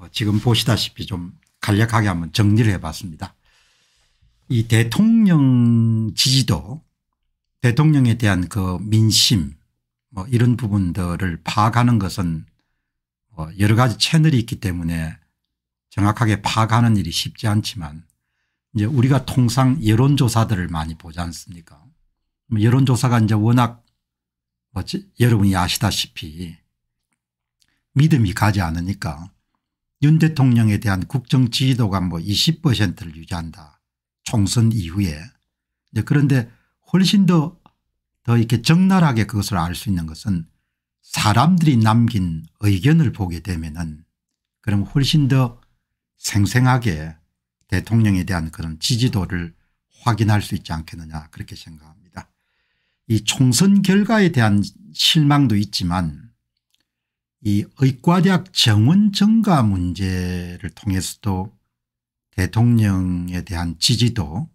어, 지금 보시다시피 좀 간략하게 한번 정리를 해봤습니다. 이 대통령 지지도 대통령에 대한 그 민심 뭐 이런 부분들을 파악하는 것은 뭐 여러 가지 채널이 있기 때문에 정확하게 파악하는 일이 쉽지 않지만 이제 우리가 통상 여론조사들을 많이 보지 않습니까 뭐 여론조사가 이제 워낙 뭐지 여러분이 아시다시피 믿음이 가지 않으니까 윤 대통령에 대한 국정 지지도가 뭐 20%를 유지한다. 총선 이후에. 그런데 훨씬 더, 더 이렇게 적나라하게 그것을 알 수 있는 것은 사람들이 남긴 의견을 보게 되면은 그럼 훨씬 더 생생하게 대통령에 대한 그런 지지도를 확인할 수 있지 않겠느냐 그렇게 생각합니다. 이 총선 결과에 대한 실망도 있지만 이 의과대학 정원 증가 문제를 통해서도 대통령에 대한 지지도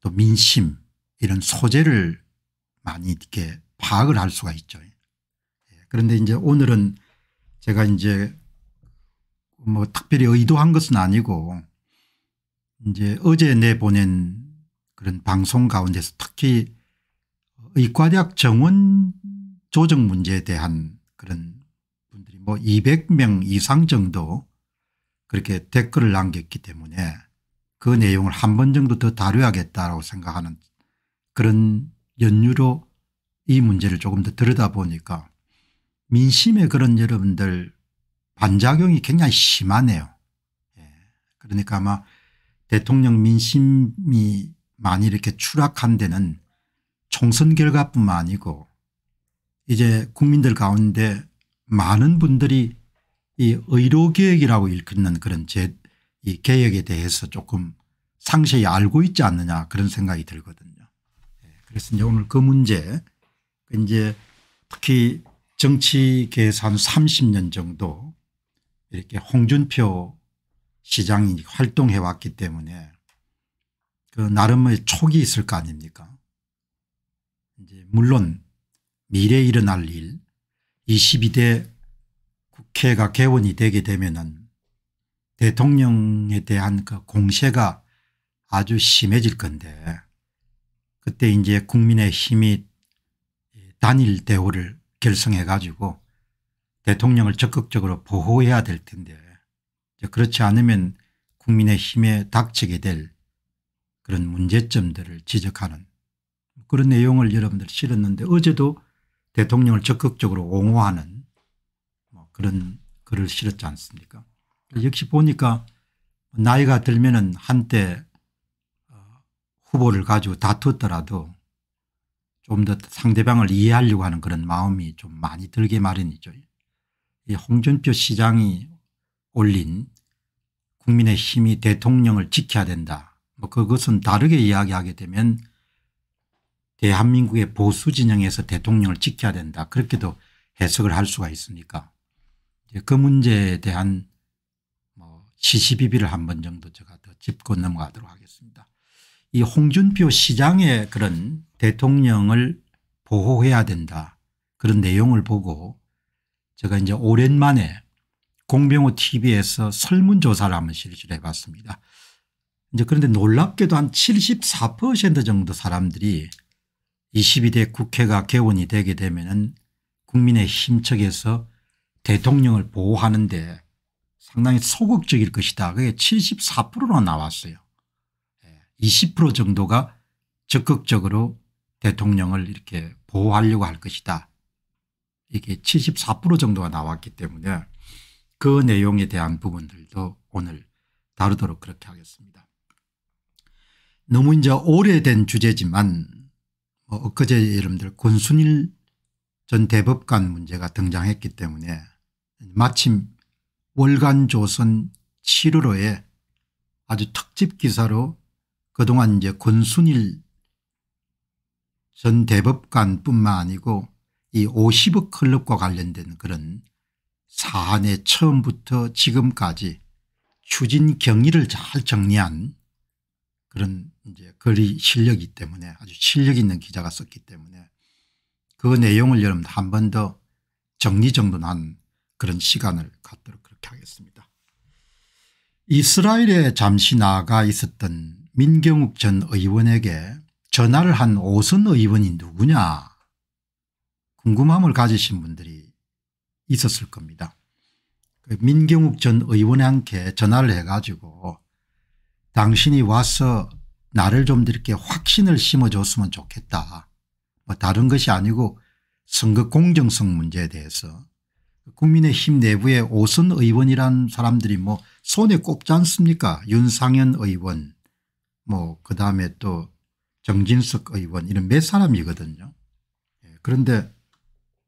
또 민심 이런 소재를 많이 이렇게 파악을 할 수가 있죠. 예, 그런데 이제 오늘은 제가 이제 뭐 특별히 의도한 것은 아니고 이제 어제 내보낸 그런 방송 가운데서 특히 의과대학 정원 조정 문제에 대한 그런 분들이 뭐 200명 이상 정도 그렇게 댓글을 남겼기 때문에 그 내용을 한 번 정도 더 다뤄야겠다고 생각하는 그런 연유로 이 문제를 조금 더 들여다보니까 민심의 그런 여러분들 반작용이 굉장히 심하네요. 예. 그러니까 아마 대통령 민심이 많이 이렇게 추락한 데는 총선 결과뿐만 아니고 이제 국민들 가운데 많은 분들이 이 의료개혁이라고 일컫는 그런 제 이 개혁에 대해서 조금 상세히 알고 있지 않느냐 그런 생각이 들거든요. 예, 그래서 이제 오늘 그 문제 이제 특히 정치계에서 한 30년 정도 이렇게 홍준표 시장이 활동해 왔기 때문에 그 나름의 촉이 있을 거 아닙니까 이제 물론 미래 에 일어날 일 22대 국회가 개원이 되게 되면은 대통령에 대한 그 공세가 아주 심해질 건데 그때 이제 국민의 힘이 단일 대우를 결성해 가지고 대통령을 적극적으로 보호해야 될 텐데 그렇지 않으면 국민의 힘에 닥치게 될 그런 문제점들을 지적하는 그런 내용을 여러분들 실었는데 어제도 대통령을 적극적으로 옹호하는 뭐 그런 글을 실었지 않습니까 역시 보니까 나이가 들면은 한때 어, 후보를 가지고 다투더라도좀 더 상대방을 이해하려고 하는 그런 마음이 좀 많이 들게 마련이죠. 이 홍준표 시장이 올린 국민의 힘이 대통령을 지켜야 된다. 뭐 그것은 다르게 이야기하게 되면 대한민국의 보수 진영에서 대통령을 지켜야 된다 그렇게도 해석을 할 수가 있습니까 그 문제에 대한 뭐 시시비비를 한 번 정도 제가 더 짚고 넘어가도록 하겠습니다. 이 홍준표 시장의 그런 대통령을 보호해야 된다 그런 내용을 보고 제가 이제 오랜만에 공병호 tv에서 설문조사를 한번 실시를 해봤습니다. 이제 그런데 놀랍게도 한 74% 정도 사람들이 22대 국회가 개원이 되게 되면 국민의힘 측에서 대통령을 보호하는 데 상당히 소극적일 것이다. 그게 74%로 나왔어요. 20% 예, 정도가 적극적으로 대통령을 이렇게 보호하려고 할 것이다. 이게 74% 정도가 나왔기 때문에 그 내용에 대한 부분들도 오늘 다루도록 그렇게 하겠습니다. 너무 이제 오래된 주제지만 뭐 엊그제 예를 들어 권순일 전 대법관 문제가 등장했기 때문에 마침 월간 조선 7월호에 아주 특집 기사로 그동안 이제 권순일 전 대법관 뿐만 아니고 이 50억 클럽과 관련된 그런 사안의 처음부터 지금까지 추진 경위를 잘 정리한 그런 이제 거리 실력이 때문에 아주 실력 있는 기자가 썼기 때문에 그 내용을 여러분한 번 더 정리정돈한 그런 시간을 갖도록 그렇게 하겠습니다. 이스라엘에 잠시 나가 있었던 민경욱 전 의원에게 전화를 한 오선 의원이 누구냐 궁금함을 가지신 분들이 있었을 겁니다. 그 민경욱 전 의원한테 전화를 해가지고 당신이 와서 나를 좀 이렇게 확신을 심어줬으면 좋겠다. 뭐 다른 것이 아니고 선거 공정성 문제에 대해서 국민의힘 내부에 오선 의원이란 사람들이 뭐 손에 꼽지 않습니까 윤상현 의원 뭐 그다음에 또 정진석 의원 이런 몇 사람이거든요. 예, 그런데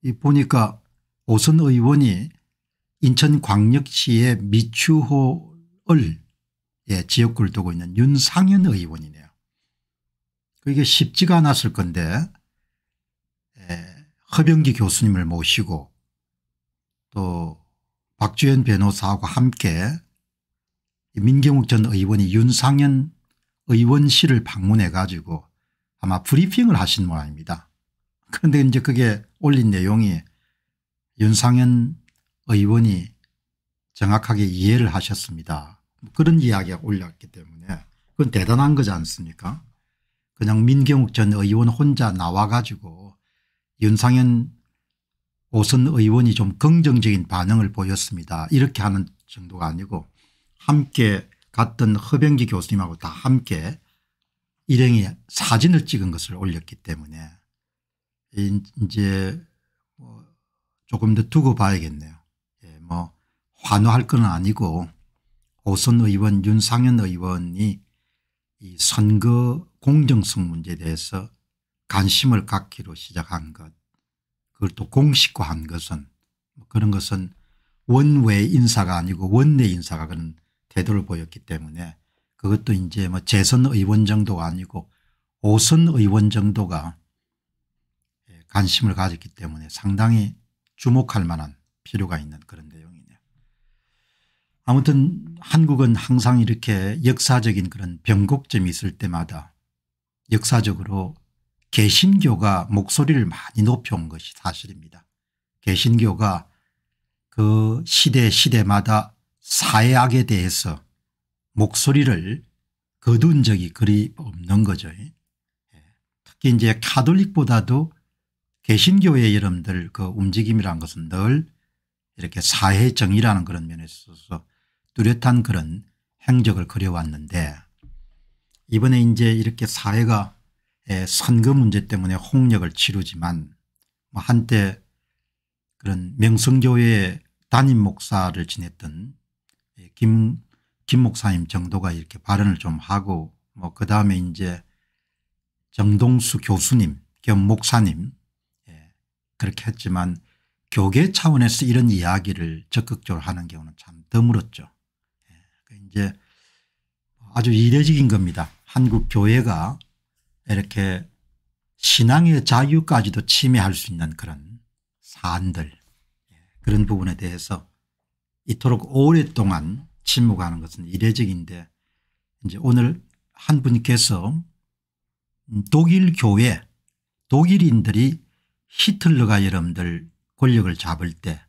이 보니까 오선 의원이 인천광역시의 미추홀을 예, 지역구를 두고 있는 윤상현 의원이네요. 그게 쉽지가 않았을 건데 예, 허병기 교수님을 모시고 또 박주현 변호사하고 함께 민경욱 전 의원이 윤상현 의원실을 방문해 가지고 아마 브리핑을 하신 모양입니다. 그런데 이제 그게 올린 내용이 윤상현 의원이 정확하게 이해를 하셨습니다. 뭐 그런 이야기가 올랐기 때문에 그건 대단한 거지 않습니까 그냥 민경욱 전 의원 혼자 나와 가지고 윤상현 오선 의원이 좀 긍정적인 반응을 보였습니다. 이렇게 하는 정도가 아니고 함께 갔던 허병기 교수님하고 다 함께 일행이 사진을 찍은 것을 올렸기 때문에 이제 뭐 조금 더 두고 봐야겠네요. 예, 뭐 환호할 건 아니고 오선 의원 윤상현 의원이 이 선거 공정성 문제에 대해서 관심을 갖기로 시작한 것 그걸 또 공식화한 것은 뭐 그런 것은 원외 인사가 아니고 원내 인사가 그런 태도를 보였기 때문에 그것도 이제 뭐 재선 의원 정도가 아니고 오선 의원 정도가 관심을 가졌기 때문에 상당히 주목할 만한 필요가 있는 그런데요. 아무튼 한국은 항상 이렇게 역사적인 그런 변곡점이 있을 때마다 역사적으로 개신교가 목소리를 많이 높여온 것이 사실입니다. 개신교가 그 시대 시대마다 사회악에 대해서 목소리를 거둔 적이 그리 없는 거죠. 예. 특히 이제 카톨릭보다도 개신교의 여러분들 그 움직임이란 것은 늘 이렇게 사회정의라는 그런 면에 있어서 뚜렷한 그런 행적을 그려왔는데 이번에 이제 이렇게 사회가 선거 문제 때문에 홍역을 치르지만 뭐 한때 그런 명성교회 담임 목사를 지냈던 김, 김 목사님 정도가 이렇게 발언을 좀 하고 뭐 그 다음에 이제 정동수 교수님 겸 목사님 그렇게 했지만 교계 차원에서 이런 이야기를 적극적으로 하는 경우는 참 드물었죠. 그러니까 이제 아주 이례적인 겁니다. 한국 교회가 이렇게 신앙의 자유까지도 침해할 수 있는 그런 사안들 예, 그런 부분에 대해서 이토록 오랫동안 침묵하는 것은 이례적인데 이제 오늘 한 분께서 음, 독일 교회 독일인들이 히틀러가 여러분들 권력을 잡을 때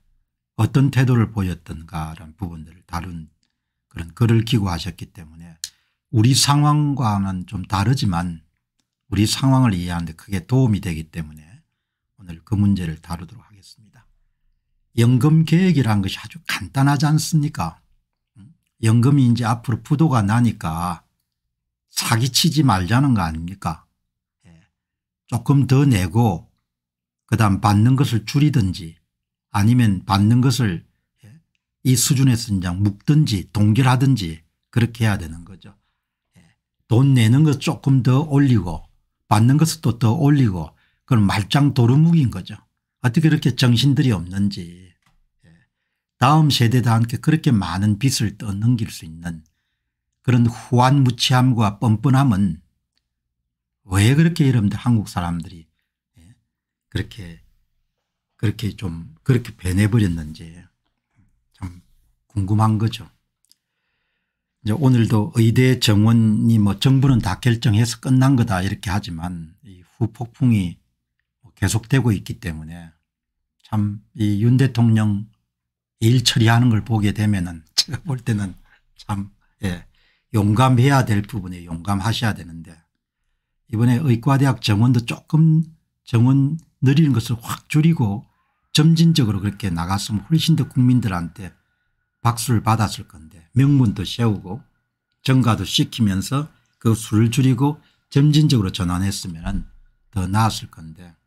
어떤 태도를 보였던가라는 부분들을 다룬 그런 글을 기고하셨기 때문에 우리 상황과는 좀 다르지만 우리 상황을 이해하는데 크게 도움이 되기 때문에 오늘 그 문제를 다루도록 하겠습니다. 연금계획이라는 것이 아주 간단하지 않습니까 연금이 이제 앞으로 부도가 나니까 사기치지 말자는 거 아닙니까 예. 조금 더 내고 그다음 받는 것을 줄이든지 아니면 받는 것을 이 수준에서 인장 묶든지 동결하든지 그렇게 해야 되는 거죠. 예. 돈 내는 것 조금 더 올리고 받는 것도 더 올리고 그건 말짱 도루묵인 거죠. 어떻게 그렇게 정신들이 없는지 예. 다음 세대다 함께 그렇게 많은 빚을 떠넘길 수 있는 그런 후한 무치함과 뻔뻔함은 왜 그렇게 여러분들 한국 사람들이 예, 그렇게 그렇게 좀 그렇게 변해버렸는지 궁금한 거죠. 이제 오늘도 의대 정원이 뭐 정부는 다 결정해서 끝난 거다 이렇게 하지만 이 후폭풍이 계속되고 있기 때문에 참 이 윤 대통령 일 처리하는 걸 보게 되면은 제가 볼 때는 참 예, 용감해야 될 부분에 용감하셔야 되는데 이번에 의과대학 정원도 조금 정원 늘리는 것을 확 줄이고 점진적으로 그렇게 나갔으면 훨씬 더 국민들한테 박수를 받았을 건데 명분도 세우고 정가도 시키면서 그 수를 줄이고 점진적으로 전환했으면 더 나았을 건데